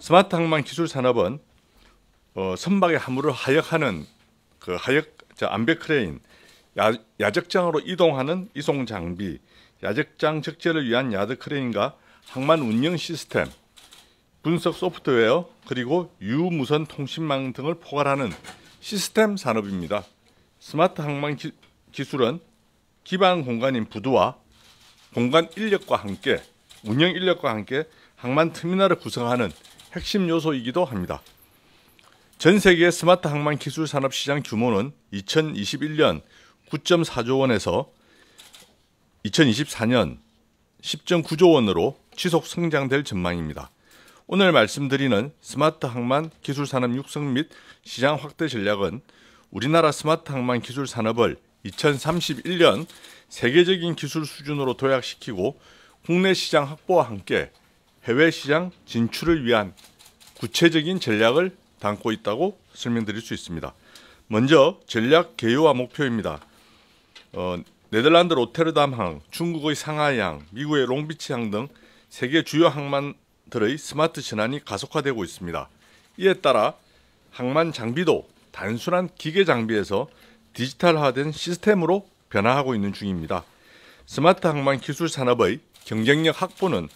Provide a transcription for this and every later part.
스마트 항만 기술 산업은 어, 선박의 함물을 하역하는 그 하역 저 암배 크레인 야, 야적장으로 이동하는 이송 장비, 야적장 적재를 위한 야드 크레인과 항만 운영 시스템, 분석 소프트웨어, 그리고 유무선 통신망 등을 포괄하는 시스템 산업입니다. 스마트 항만 기, 기술은 기반 공간인 부두와 공간 인력과 함께 운영 인력과 함께 항만 터미널을 구성하는 핵심 요소이기도 합니다. 전 세계 의 스마트 항만 기술 산업 시장 규모는 2021년 9.4조 원에서 2024년 10.9조 원으로 지속 성장될 전망입니다. 오늘 말씀드리는 스마트 항만 기술 산업 육성 및 시장 확대 전략은 우리나라 스마트 항만 기술 산업을 2031년 세계적인 기술 수준으로 도약시키고 국내 시장 확보와 함께 해외 시장 진출을 위한 구체적인 전략을 담고 있다고 설명드릴 수 있습니다. 먼저 전략 개요와 목표입니다. 어, 네덜란드 로테르담항, 중국의 상하이항, 미국의 롱비치항 등 세계 주요 항만들의 스마트 전환이 가속화되고 있습니다. 이에 따라 항만 장비도 단순한 기계 장비에서 디지털화된 시스템으로 변화하고 있는 중입니다. 스마트 항만 기술 산업의 경쟁력 확보는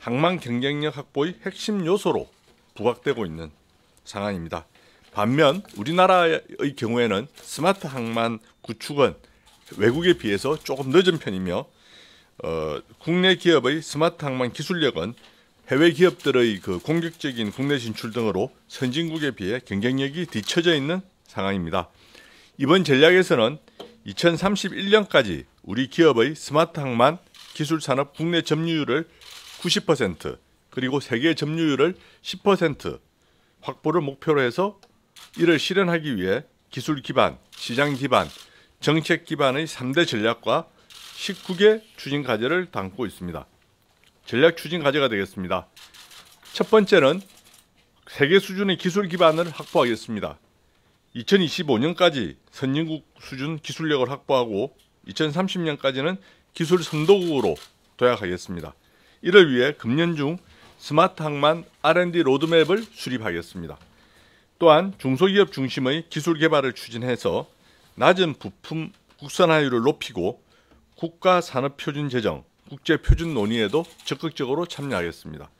항만 경쟁력 확보의 핵심 요소로 부각되고 있는 상황입니다. 반면 우리나라의 경우에는 스마트 항만 구축은 외국에 비해서 조금 늦은 편이며 어, 국내 기업의 스마트 항만 기술력은 해외 기업들의 그 공격적인 국내 진출 등으로 선진국에 비해 경쟁력이 뒤처져 있는 상황입니다. 이번 전략에서는 2031년까지 우리 기업의 스마트 항만 기술 산업 국내 점유율을 90% 그리고 세계 점유율을 10% 확보를 목표로 해서 이를 실현하기 위해 기술 기반, 시장 기반, 정책 기반의 3대 전략과 19개 추진 과제를 담고 있습니다. 전략 추진 과제가 되겠습니다. 첫 번째는 세계 수준의 기술 기반을 확보하겠습니다. 2025년까지 선진국 수준 기술력을 확보하고 2030년까지는 기술 선도국으로 도약하겠습니다. 이를 위해 금년 중 스마트 항만 R&D 로드맵을 수립하겠습니다. 또한 중소기업 중심의 기술 개발을 추진해서 낮은 부품 국산화율을 높이고 국가 산업 표준 제정, 국제 표준 논의에도 적극적으로 참여하겠습니다.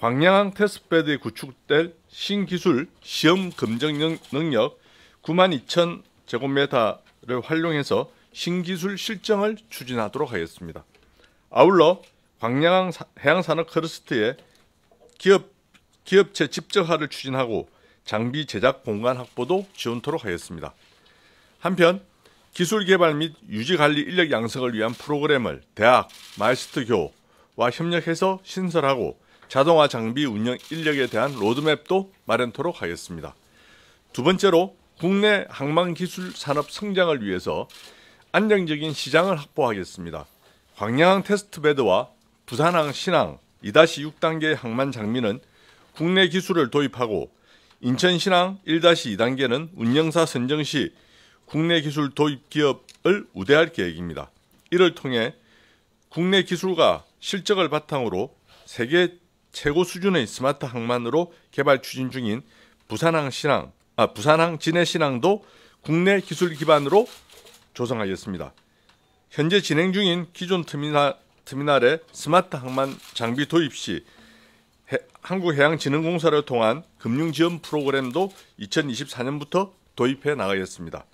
광양항 테스트베드에 구축될 신기술 시험 검증 능력 92,000 제곱미터를 활용해서 신기술 실정을 추진하도록 하겠습니다. 아울러 광양 해양산업 커러스트의 기업 기업체 집적화를 추진하고 장비 제작 공간 확보도 지원토록 하였습니다. 한편 기술 개발 및 유지 관리 인력 양성을 위한 프로그램을 대학, 마이스트 교와 협력해서 신설하고 자동화 장비 운영 인력에 대한 로드맵도 마련토록 하였습니다. 두 번째로 국내 항만 기술 산업 성장을 위해서 안정적인 시장을 확보하겠습니다. 광양 테스트배드와 부산항 신항 2-6단계 항만 장미는 국내 기술을 도입하고 인천 신항 1-2단계는 운영사 선정 시 국내 기술 도입 기업을 우대할 계획입니다. 이를 통해 국내 기술과 실적을 바탕으로 세계 최고 수준의 스마트 항만으로 개발 추진 중인 부산항 신항, 아, 부산항 진해 신항도 국내 기술 기반으로 조성하였습니다. 현재 진행 중인 기존 터미널, 터미널의 스마트 항만 장비 도입 시 한국해양진흥공사를 통한 금융지원 프로그램도 2024년부터 도입해 나가겠습니다.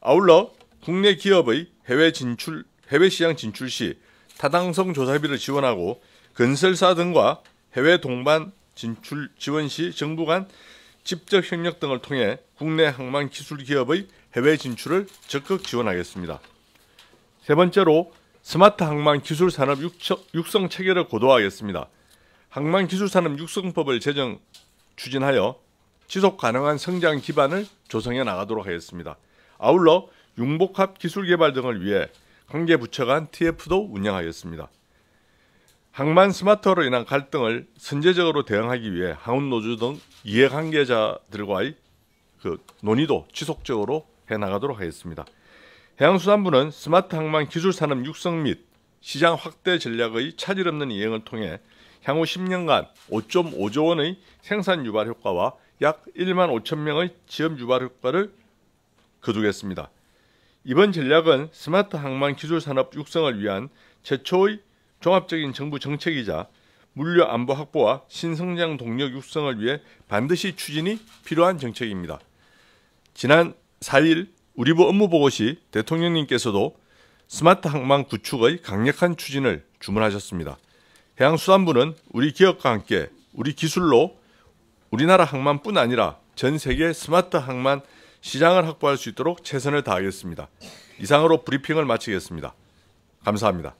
아울러 국내 기업의 해외 진출, 해외 시장 진출 시 타당성 조사비를 지원하고 건설사 등과 해외 동반 진출 지원 시 정부 간 직접 협력 등을 통해 국내 항만 기술 기업의 해외 진출을 적극 지원하겠습니다. 세 번째로 스마트 항만 기술 산업 육성 체계를 고도화하겠습니다. 항만 기술 산업 육성법을 제정 추진하여 지속 가능한 성장 기반을 조성해 나가도록 하겠습니다. 아울러 융복합 기술 개발 등을 위해 관계 부처 간 TF도 운영하겠습니다. 항만 스마트화로 인한 갈등을 선제적으로 대응하기 위해 항운 노조 등 이해관계자들과의 그 논의도 지속적으로 해 나가도록 하겠습니다. 해양수산부는 스마트 항만 기술 산업 육성 및 시장 확대 전략의 차질 없는 이행을 통해 향후 10년간 5.5조 원의 생산 유발 효과와 약 1만 5천 명의 지업 유발 효과를 거두겠습니다. 이번 전략은 스마트 항만 기술 산업 육성을 위한 최초의 종합적인 정부 정책이자 물류 안보 확보와 신성장 동력 육성을 위해 반드시 추진이 필요한 정책입니다. 지난 4일 우리부 업무보고 시 대통령님께서도 스마트 항만 구축의 강력한 추진을 주문하셨습니다. 해양수산부는 우리 기업과 함께 우리 기술로 우리나라 항만뿐 아니라 전 세계 스마트 항만 시장을 확보할 수 있도록 최선을 다하겠습니다. 이상으로 브리핑을 마치겠습니다. 감사합니다.